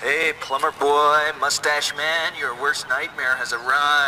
Hey, plumber boy, mustache man, your worst nightmare has arrived.